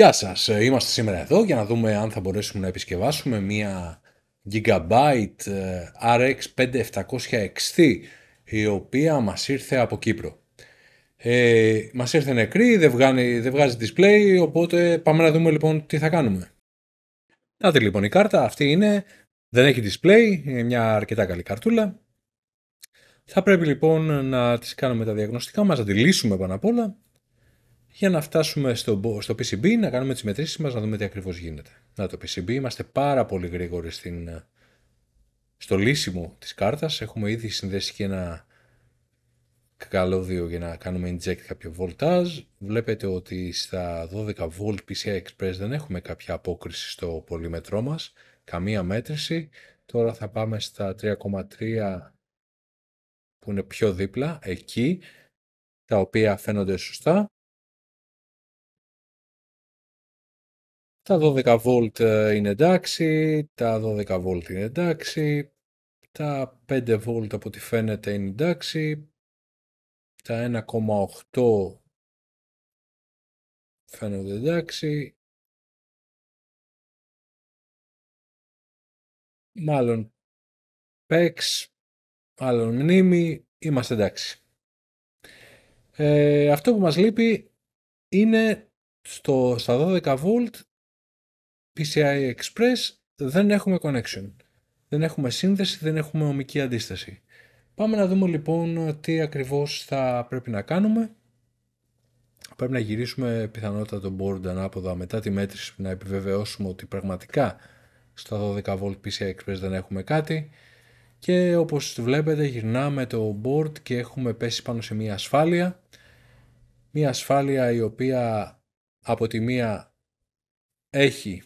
Γεια σας, ε, είμαστε σήμερα εδώ για να δούμε αν θα μπορέσουμε να επισκευάσουμε μία Gigabyte ε, RX XT η οποία μας ήρθε από Κύπρο. Ε, μας ήρθε νεκρή, δεν, βγάνει, δεν βγάζει display, οπότε πάμε να δούμε λοιπόν τι θα κάνουμε. Νάτε λοιπόν η κάρτα, αυτή είναι, δεν έχει display, ε, μια αρκετά καλή καρτούλα. Θα πρέπει λοιπόν να τις κάνουμε τα διαγνωστικά μας, να τη λύσουμε πάνω απ' όλα για να φτάσουμε στο, στο PCB, να κάνουμε τις μετρήσεις μας, να δούμε τι ακριβώς γίνεται. Να το PCB, είμαστε πάρα πολύ γρήγοροι στην, ε, στο λύσιμο της κάρτας. Έχουμε ήδη συνδέσει και ένα καλώδιο για να κάνουμε inject κάποιο voltage. Βλέπετε ότι στα 12V PCI Express δεν έχουμε κάποια απόκριση στο πολυμετρό μας, καμία μέτρηση. Τώρα θα πάμε στα 3,3 που είναι πιο δίπλα, εκεί, τα οποία φαίνονται σωστά. Τα 12 v ε, είναι εντάξει, τα 12 v είναι εντάξει, τα 5 v από ό,τι φαίνεται είναι εντάξει, τα 1,8 φαίνονται εντάξει. Μάλλον PEX, μάλλον μνήμη, είμαστε εντάξει. Ε, αυτό που μας λείπει είναι στο, στα 12 v PCI Express δεν έχουμε connection. Δεν έχουμε σύνδεση, δεν έχουμε ομική αντίσταση. Πάμε να δούμε λοιπόν τι ακριβώς θα πρέπει να κάνουμε. Πρέπει να γυρίσουμε πιθανότατα το board ανάποδα μετά τη μέτρηση να επιβεβαιώσουμε ότι πραγματικά στα 12V PCI Express δεν έχουμε κάτι και όπως βλέπετε γυρνάμε το board και έχουμε πέσει πάνω σε μια ασφάλεια μια ασφάλεια η οποία από τη μία έχει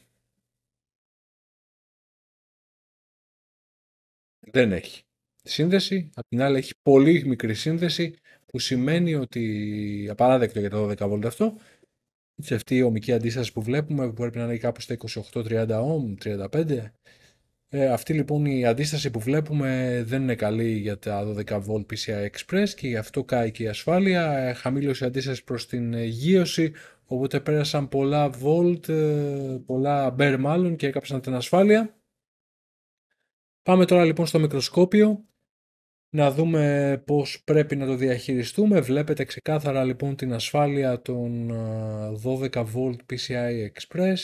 δεν έχει σύνδεση. Απ' την άλλη έχει πολύ μικρή σύνδεση που σημαίνει ότι απαράδεκτο για τα 12 v αυτό. Σε αυτή η ομική αντίσταση που βλέπουμε που πρέπει να είναι κάπου στα 28-30 Ohm, 35. Ε, αυτή λοιπόν η αντίσταση που βλέπουμε δεν είναι καλή για τα 12 V PCI Express και γι' αυτό κάει και η ασφάλεια. Ε, χαμήλωσε η αντίσταση προς την ε, γύρωση, οπότε πέρασαν πολλά volt, ε, πολλά μπέρ μάλλον και έκαψαν την ασφάλεια. Πάμε τώρα λοιπόν στο μικροσκόπιο να δούμε πώς πρέπει να το διαχειριστούμε. Βλέπετε ξεκάθαρα λοιπόν την ασφάλεια των 12V PCI Express.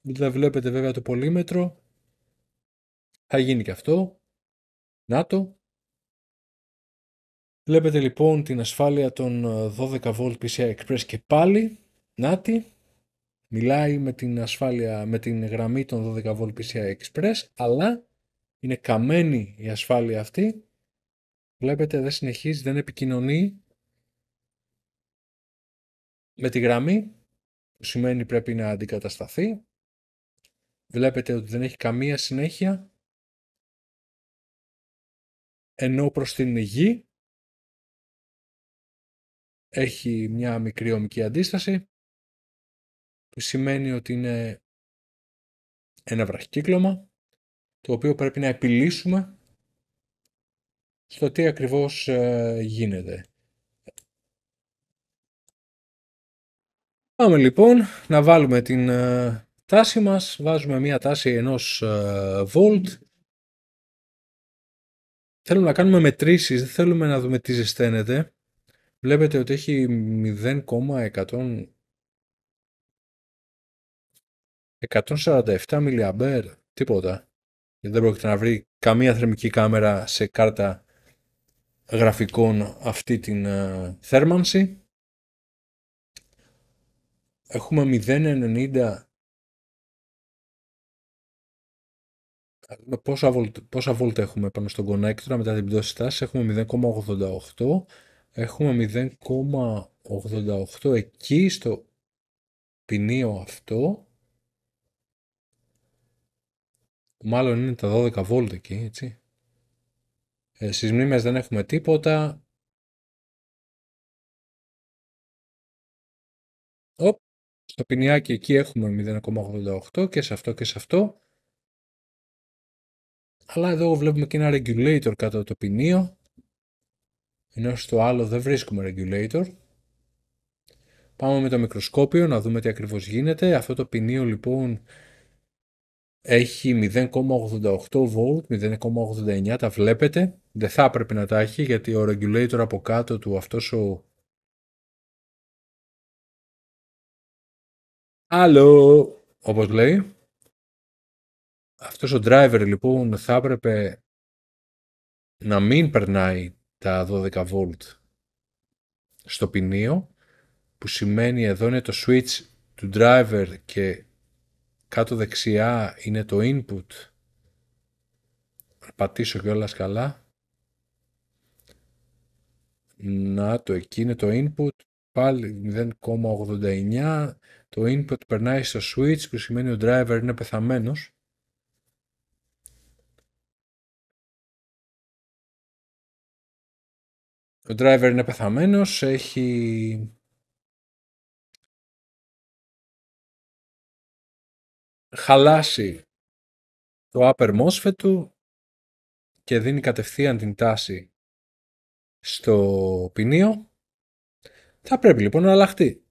Δεν βλέπετε βέβαια το πολύμετρο. Θα γίνει και αυτό. Να το. Βλέπετε λοιπόν την ασφάλεια των 12V PCI Express και πάλι. Να Μιλάει με την ασφάλεια, με την γραμμή των 12V PCI Express, αλλά είναι καμένη η ασφάλεια αυτή. Βλέπετε δεν συνεχίζει, δεν επικοινωνεί με τη γραμμή, που σημαίνει πρέπει να αντικατασταθεί. Βλέπετε ότι δεν έχει καμία συνέχεια. Ενώ προς την γη έχει μια μικρή ομική αντίσταση που σημαίνει ότι είναι ένα βραχικύκλωμα το οποίο πρέπει να επιλύσουμε στο τι ακριβώς ε, γίνεται. Πάμε λοιπόν να βάλουμε την ε, τάση μας. Βάζουμε μία τάση ενός volt. Ε, θέλουμε να κάνουμε μετρήσεις, δεν θέλουμε να δούμε τι ζεσταίνεται. Βλέπετε ότι έχει 0,100 147 μιλιαμπέρ, τίποτα. δεν πρόκειται να βρει καμία θερμική κάμερα σε κάρτα γραφικών αυτή την ε, θέρμανση. Έχουμε 0,90 Πόσα βολτ, έχουμε πάνω στον connector μετά την πτώση τάση έχουμε 0,88 έχουμε 0,88 εκεί στο ποινίο αυτό που μάλλον είναι τα 12 volt εκεί, έτσι. Ε, στις μνήμες δεν έχουμε τίποτα. Οπ, στο ποινιάκι εκεί έχουμε 0,88 και σε αυτό και σε αυτό. Αλλά εδώ βλέπουμε και ένα regulator κάτω από το ποινίο. Ενώ στο άλλο δεν βρίσκουμε regulator. Πάμε με το μικροσκόπιο να δούμε τι ακριβώς γίνεται. Αυτό το ποινίο λοιπόν έχει 0,88 volt, 0,89, τα βλέπετε. Δεν θα έπρεπε να τα έχει γιατί ο regulator από κάτω του αυτός ο... Άλλο, όπως λέει. Αυτός ο driver λοιπόν θα έπρεπε να μην περνάει τα 12 volt στο ποινίο που σημαίνει εδώ είναι το switch του driver και κάτω δεξιά είναι το input. Πατήσω κιόλας καλά. Να το εκεί είναι το input. Πάλι 0,89. Το input περνάει στο switch που σημαίνει ο driver είναι πεθαμένος. Ο driver είναι πεθαμένος, έχει χαλάσει το upper MOSFET του και δίνει κατευθείαν την τάση στο ποινίο, θα πρέπει λοιπόν να αλλάχτεί.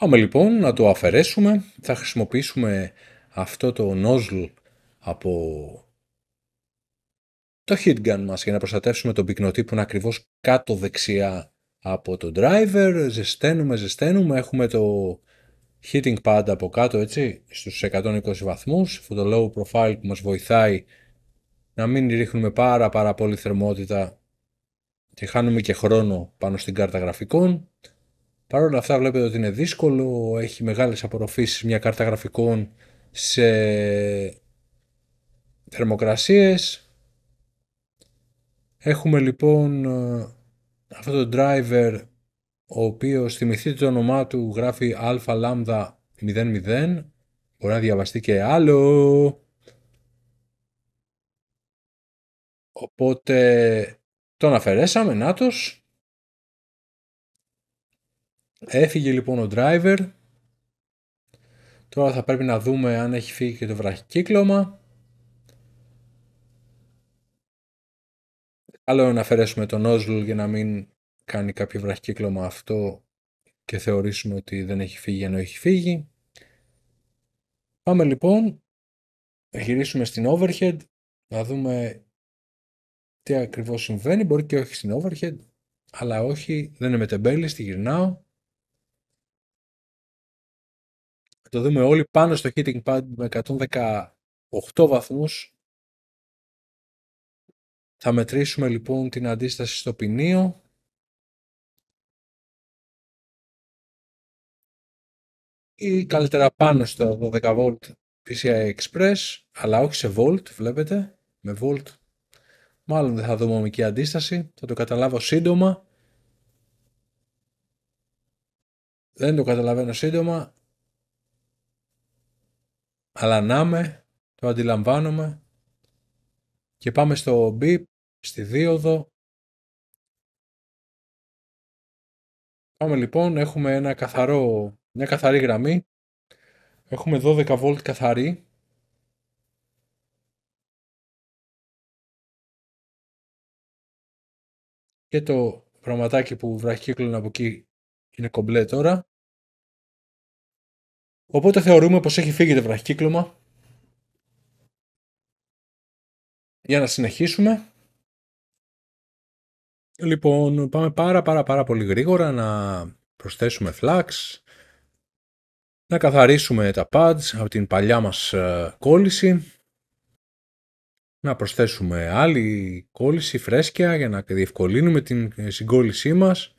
Πάμε λοιπόν να το αφαιρέσουμε. Θα χρησιμοποιήσουμε αυτό το nozzle από το heat gun μας για να προστατεύσουμε τον πυκνοτή που είναι ακριβώς κάτω δεξιά από το driver. Ζεσταίνουμε, ζεσταίνουμε, έχουμε το Hitting pad από κάτω, έτσι, στους 120 βαθμούς. αυτό το low profile που μας βοηθάει να μην ρίχνουμε πάρα πάρα πολύ θερμότητα και χάνουμε και χρόνο πάνω στην κάρτα γραφικών. Παρ' όλα αυτά βλέπετε ότι είναι δύσκολο, έχει μεγάλες απορροφήσεις μια κάρτα γραφικών σε θερμοκρασίες. Έχουμε λοιπόν ε, αυτό το driver ο οποίος θυμηθείτε το όνομά του γράφει αλφα λάμδα 00 μπορεί να διαβαστεί και άλλο οπότε τον αφαιρέσαμε νάτος έφυγε λοιπόν ο driver τώρα θα πρέπει να δούμε αν έχει φύγει και το βραχικύκλωμα Καλό να αφαιρέσουμε τον nozzle για να μην κάνει κάποιο βραχικύκλωμα αυτό και θεωρήσουμε ότι δεν έχει φύγει ενώ έχει φύγει. Πάμε λοιπόν, γυρίσουμε στην overhead, να δούμε τι ακριβώς συμβαίνει, μπορεί και όχι στην overhead, αλλά όχι, δεν είναι μετεμπέλη, τη γυρνάω. Το δούμε όλοι πάνω στο hitting pad με 118 βαθμούς. Θα μετρήσουμε λοιπόν την αντίσταση στο ποινίο. ή καλύτερα πάνω στο 12 V PCI Express, αλλά όχι σε Volt, βλέπετε, με Volt. Μάλλον δεν θα δούμε ομική αντίσταση, θα το καταλάβω σύντομα. Δεν το καταλαβαίνω σύντομα, αλλά να με, το αντιλαμβάνομαι. Και πάμε στο BIP, στη δίωδο. Πάμε λοιπόν, έχουμε ένα καθαρό μια καθαρή γραμμή. Έχουμε 12 βολτ καθαρή. Και το πραγματάκι που βραχύκλωνε από εκεί είναι κομπλέ τώρα. Οπότε θεωρούμε πως έχει φύγει το βραχύκλωμα. Για να συνεχίσουμε. Λοιπόν, πάμε πάρα πάρα πάρα πολύ γρήγορα να προσθέσουμε φλαξ να καθαρίσουμε τα pads από την παλιά μας ε, κόλληση να προσθέσουμε άλλη κόλληση φρέσκια για να διευκολύνουμε την ε, συγκόλλησή μας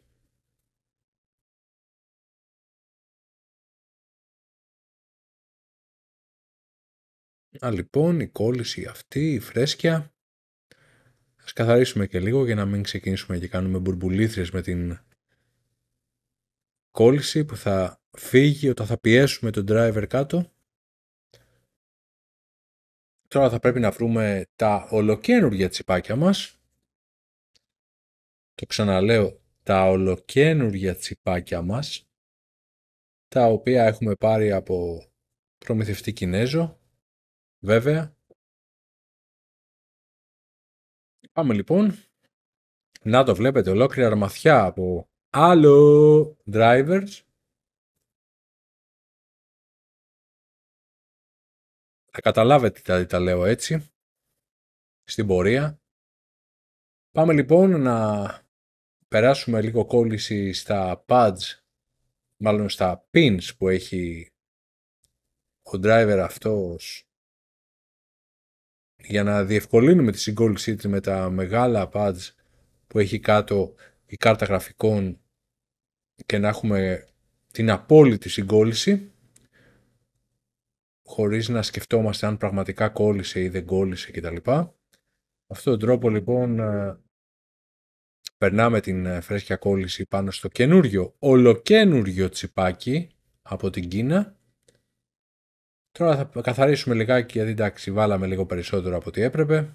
Α, λοιπόν, η κόλληση αυτή, η φρέσκια. Ας καθαρίσουμε και λίγο για να μην ξεκινήσουμε και κάνουμε μπουρμπουλήθρες με την κόλληση που θα φύγει όταν θα πιέσουμε τον driver κάτω. Τώρα θα πρέπει να βρούμε τα ολοκένουργια τσιπάκια μας. Το ξαναλέω, τα ολοκένουργια τσιπάκια μας, τα οποία έχουμε πάρει από προμηθευτή Κινέζο, βέβαια. Πάμε λοιπόν. Να το βλέπετε ολόκληρα αρμαθιά από άλλο drivers Θα ε, καταλάβετε τα, τα λέω έτσι, στην πορεία. Πάμε λοιπόν να περάσουμε λίγο κόλληση στα pads, μάλλον στα pins που έχει ο driver αυτός για να διευκολύνουμε τη συγκόλλησή της με τα μεγάλα pads που έχει κάτω η κάρτα γραφικών και να έχουμε την απόλυτη συγκόλληση χωρίς να σκεφτόμαστε αν πραγματικά κόλλησε ή δεν κόλλησε κτλ. Αυτόν τον τρόπο λοιπόν ε, περνάμε την ε, φρέσκια κόλληση πάνω στο καινούριο, ολοκένουργιο τσιπάκι από την Κίνα. Τώρα θα καθαρίσουμε λιγάκι γιατί εντάξει βάλαμε λίγο περισσότερο από ό,τι έπρεπε.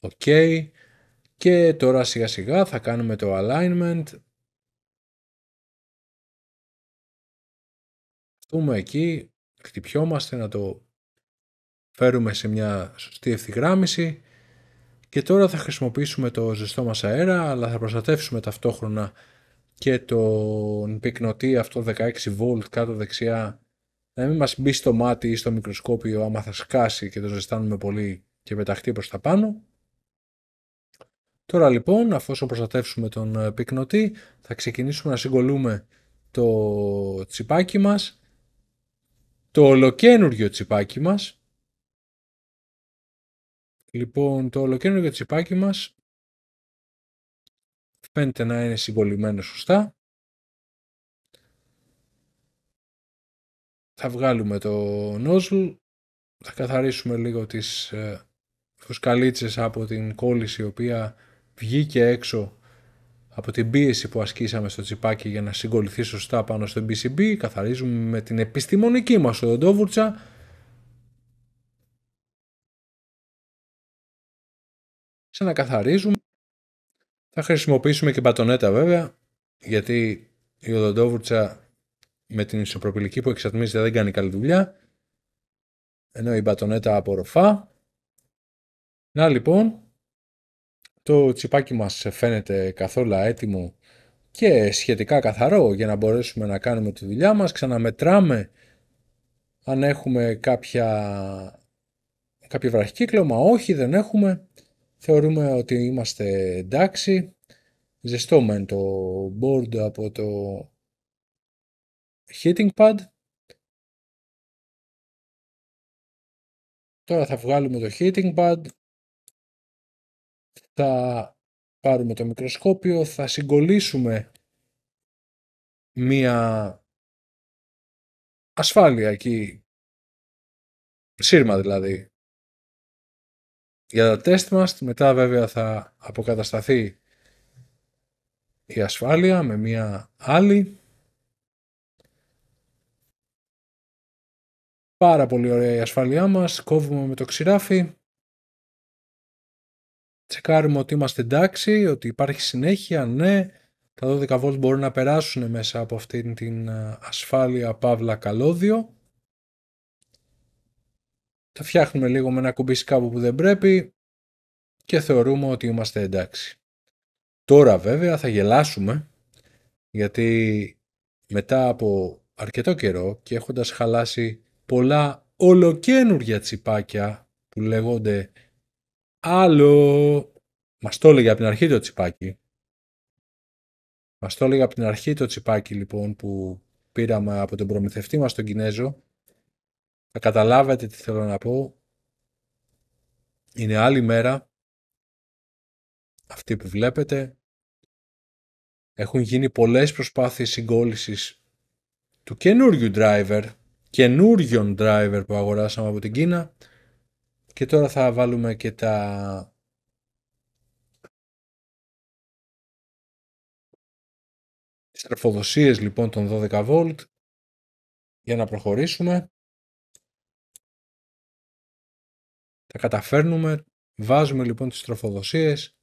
Οκ. Και τώρα σιγά σιγά θα κάνουμε το alignment βρεθούμε εκεί, χτυπιόμαστε να το φέρουμε σε μια σωστή ευθυγράμμιση και τώρα θα χρησιμοποιήσουμε το ζεστό μας αέρα αλλά θα προστατεύσουμε ταυτόχρονα και τον πυκνοτή αυτό 16V κάτω δεξιά να μην μας μπει στο μάτι ή στο μικροσκόπιο άμα θα σκάσει και το ζεστάνουμε πολύ και πεταχτεί προς τα πάνω. Τώρα λοιπόν, αφού προστατεύσουμε τον ε, πυκνοτή, θα ξεκινήσουμε να συγκολούμε το τσιπάκι μας το ολοκένουργιο τσιπάκι μας. Λοιπόν, το ολοκένουργιο τσιπάκι μας φαίνεται να είναι συμβολημένο σωστά. Θα βγάλουμε το nozzle, θα καθαρίσουμε λίγο τις ε, φουσκαλίτσες από την κόλληση η οποία βγήκε έξω από την πίεση που ασκήσαμε στο τσιπάκι για να συγκοληθεί σωστά πάνω στο BCB, καθαρίζουμε με την επιστημονική μας οδοντόβουρτσα ξανακαθαρίζουμε. Θα χρησιμοποιήσουμε και μπατονέτα βέβαια, γιατί η οδοντόβουρτσα με την ισοπροπηλική που εξατμίζεται δεν κάνει καλή δουλειά, ενώ η μπατονέτα απορροφά. Να λοιπόν, το τσιπάκι μας φαίνεται καθόλου έτοιμο και σχετικά καθαρό για να μπορέσουμε να κάνουμε τη δουλειά μας. Ξαναμετράμε αν έχουμε κάποια, κάποιο βραχικύκλωμα. Όχι, δεν έχουμε. Θεωρούμε ότι είμαστε εντάξει. Ζεστό το board από το heating pad. Τώρα θα βγάλουμε το heating pad θα πάρουμε το μικροσκόπιο, θα συγκολλήσουμε μία ασφάλεια εκεί, σύρμα δηλαδή, για τα τεστ μας. Μετά βέβαια θα αποκατασταθεί η ασφάλεια με μία άλλη. Πάρα πολύ ωραία η ασφάλειά μας. Κόβουμε με το ξηράφι τσεκάρουμε ότι είμαστε εντάξει, ότι υπάρχει συνέχεια, ναι, τα 12 βολτ μπορούν να περάσουν μέσα από αυτήν την ε, ασφάλεια παύλα καλώδιο. Τα φτιάχνουμε λίγο με ένα κουμπί κάπου που δεν πρέπει και θεωρούμε ότι είμαστε εντάξει. Τώρα βέβαια θα γελάσουμε γιατί μετά από αρκετό καιρό και έχοντας χαλάσει πολλά ολοκένουργια τσιπάκια που λέγονται Άλλο. Μας το έλεγε από την αρχή το τσιπάκι. Μας το έλεγε από την αρχή το τσιπάκι λοιπόν που πήραμε από τον προμηθευτή μας τον Κινέζο. Θα καταλάβετε τι θέλω να πω. Είναι άλλη μέρα. Αυτή που βλέπετε. Έχουν γίνει πολλές προσπάθειες συγκόλλησης του καινούριου driver, καινούριον driver που αγοράσαμε από την Κίνα, και τώρα θα βάλουμε και τα... Τις λοιπόν των 12 V για να προχωρήσουμε. Τα καταφέρνουμε, βάζουμε λοιπόν τις τροφοδοσίες,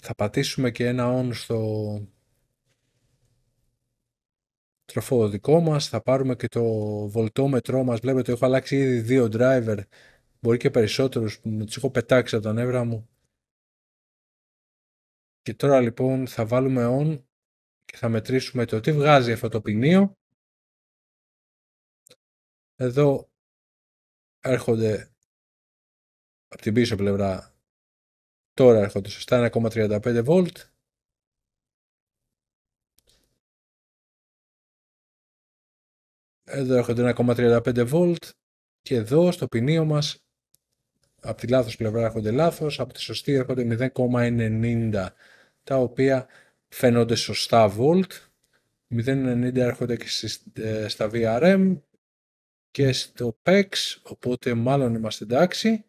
θα πατήσουμε και ένα on στο μας, θα πάρουμε και το βολτόμετρό μας, βλέπετε έχω αλλάξει ήδη δύο driver, μπορεί και περισσότερους που τους έχω πετάξει από τα νεύρα μου. Και τώρα λοιπόν θα βάλουμε on και θα μετρήσουμε το τι βγάζει αυτό το ποινίο. Εδώ έρχονται από την πίσω πλευρά τώρα έρχονται σωστά 1,35 volt Εδώ έχω 1,35 volt και εδώ στο ποινίο μας από τη λάθος πλευρά έρχονται λάθος, από τη σωστή έρχονται 0,90 τα οποία φαίνονται σωστά volt 0,90 έρχονται και ε, στα VRM και στο PEX οπότε μάλλον είμαστε εντάξει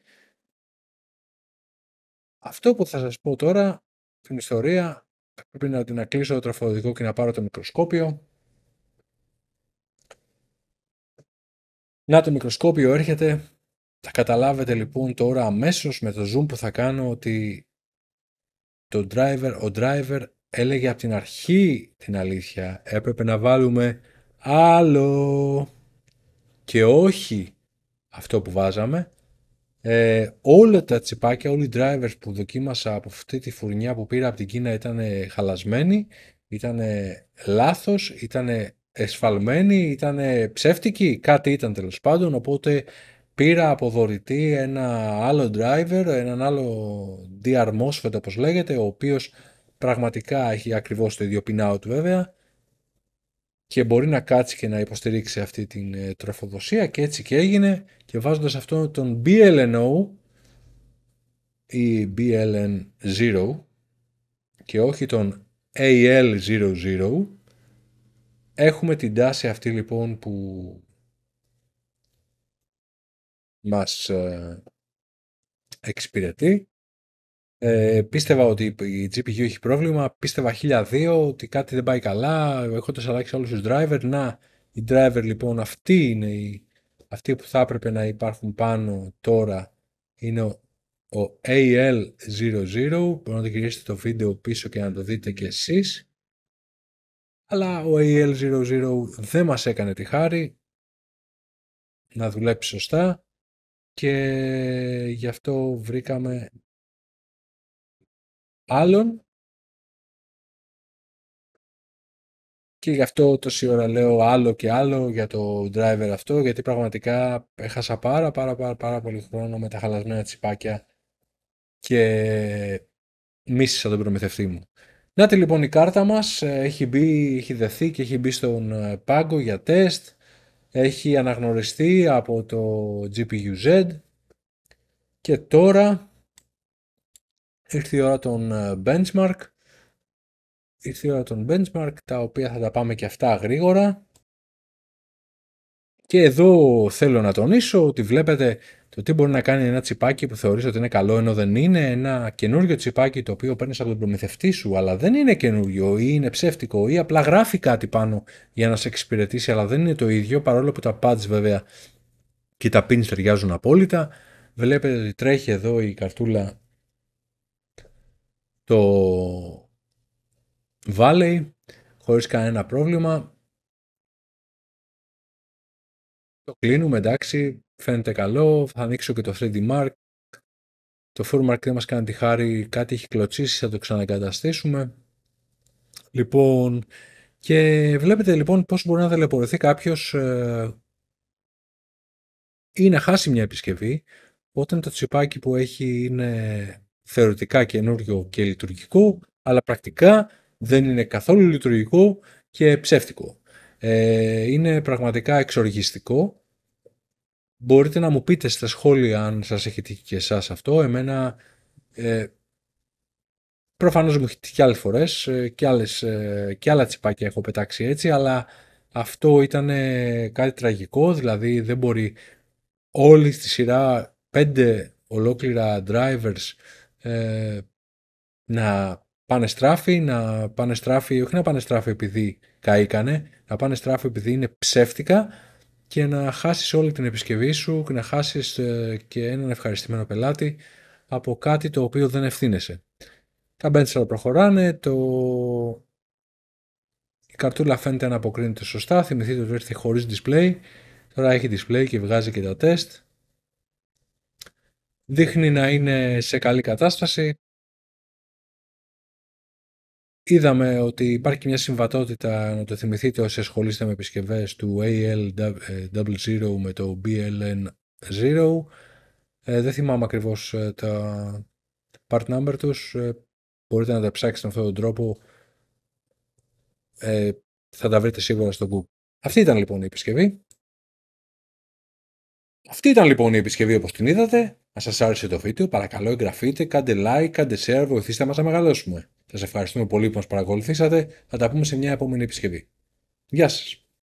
αυτό που θα σας πω τώρα την ιστορία πρέπει να την κλείσω το τροφοδοτικό και να πάρω το μικροσκόπιο Να το μικροσκόπιο έρχεται. Θα καταλάβετε λοιπόν τώρα αμέσως με το zoom που θα κάνω ότι το driver, ο driver έλεγε από την αρχή την αλήθεια. Έπρεπε να βάλουμε άλλο και όχι αυτό που βάζαμε. Ε, όλα τα τσιπάκια, όλοι οι drivers που δοκίμασα από αυτή τη φουρνιά που πήρα από την Κίνα ήταν χαλασμένοι, ήταν λάθος, ήταν εσφαλμένη, ήταν ψεύτικη, κάτι ήταν τέλος πάντων, οπότε πήρα από δωρητή ένα άλλο driver, έναν άλλο DR MOSFET όπως λέγεται, ο οποίος πραγματικά έχει ακριβώς το ίδιο pinout βέβαια και μπορεί να κάτσει και να υποστηρίξει αυτή την ε, τροφοδοσία και έτσι και έγινε και βάζοντας αυτόν τον BLNO ή BLN0 και όχι τον AL00 Έχουμε την τάση αυτή λοιπόν που μας ε, εξυπηρετεί. Ε, πίστευα ότι η GPU έχει πρόβλημα, πίστευα 1002 ότι κάτι δεν πάει καλά, έχω αλλάξει όλους τους driver. Να, οι driver λοιπόν αυτοί είναι οι, αυτοί που θα έπρεπε να υπάρχουν πάνω τώρα είναι ο, AL00, μπορείτε να το το βίντεο πίσω και να το δείτε και εσείς. Αλλά ο AL00 δεν μας έκανε τη χάρη να δουλέψει σωστά και γι' αυτό βρήκαμε άλλον και γι' αυτό τόση ώρα λέω άλλο και άλλο για το driver αυτό γιατί πραγματικά έχασα πάρα πάρα πάρα, πάρα πολύ χρόνο με τα χαλασμένα τσιπάκια και μίσησα τον προμηθευτή μου. Να τη λοιπόν η κάρτα μας, ε, έχει, μπει, έχει δεθεί και έχει μπει στον ε, πάγκο για τεστ, έχει αναγνωριστεί από το GPU-Z και τώρα ήρθε η ώρα των ε, benchmark, ήρθε η ώρα των benchmark τα οποία θα τα πάμε και αυτά γρήγορα. Και εδώ θέλω να τονίσω ότι βλέπετε το τι μπορεί να κάνει ένα τσιπάκι που θεωρείς ότι είναι καλό ενώ δεν είναι, ένα καινούριο τσιπάκι το οποίο παίρνεις από τον προμηθευτή σου αλλά δεν είναι καινούριο ή είναι ψεύτικο ή απλά γράφει κάτι πάνω για να σε εξυπηρετήσει αλλά δεν είναι το ίδιο παρόλο που τα pads βέβαια και τα pins ταιριάζουν απόλυτα. Βλέπετε ότι τρέχει εδώ η καρτούλα το Valley χωρίς κανένα πρόβλημα Το κλείνουμε, εντάξει, φαίνεται καλό, θα ανοίξω και το 3D Mark. Το mark δεν μας κάνει τη χάρη, κάτι έχει κλωτσίσει, θα το ξανακαταστήσουμε. Λοιπόν, και βλέπετε λοιπόν πώς μπορεί να δελεπορεθεί κάποιος ε, ή να χάσει μια επισκευή όταν το τσιπάκι που έχει είναι θεωρητικά καινούριο και λειτουργικό, αλλά πρακτικά δεν είναι καθόλου λειτουργικό και ψεύτικο. Ε, είναι πραγματικά εξοργιστικό. Μπορείτε να μου πείτε στα σχόλια αν σας έχει τύχει και εσάς αυτό. Εμένα ε, προφανώς μου έχει τύχει και άλλες φορές ε, και, άλλες, ε, και άλλα τσιπάκια έχω πετάξει έτσι, αλλά αυτό ήταν κάτι τραγικό, δηλαδή δεν μπορεί όλη στη σειρά πέντε ολόκληρα drivers ε, να πάνε στράφη, να πάνε στράφη, όχι να πάνε στράφη επειδή καήκανε, να πάνε στράφο επειδή είναι ψεύτικα και να χάσεις όλη την επισκευή σου και να χάσεις ε, και έναν ευχαριστημένο πελάτη από κάτι το οποίο δεν ευθύνεσαι. Τα μπέντσα προχωράνε, το... η καρτούλα φαίνεται να αποκρίνεται σωστά, θυμηθείτε ότι έρθει χωρίς display, τώρα έχει display και βγάζει και τα τεστ. Δείχνει να είναι σε καλή κατάσταση, Είδαμε ότι υπάρχει μια συμβατότητα, να το θυμηθείτε όσοι ασχολείστε με επισκευές του AL00 ε, με το BLN0. Ε, δεν θυμάμαι ακριβώς ε, τα part number τους. μπορείτε να τα ψάξετε με αυτόν τον τρόπο. Ε, θα τα βρείτε σίγουρα στο Google. Αυτή ήταν λοιπόν η επισκευή. Αυτή ήταν λοιπόν η επισκευή όπως την είδατε. Αν σας άρεσε το βίντεο, παρακαλώ εγγραφείτε, κάντε like, κάντε share, βοηθήστε μας να μεγαλώσουμε. Σας ευχαριστούμε πολύ που μας παρακολουθήσατε. Θα τα πούμε σε μια επόμενη επισκευή. Γεια σας!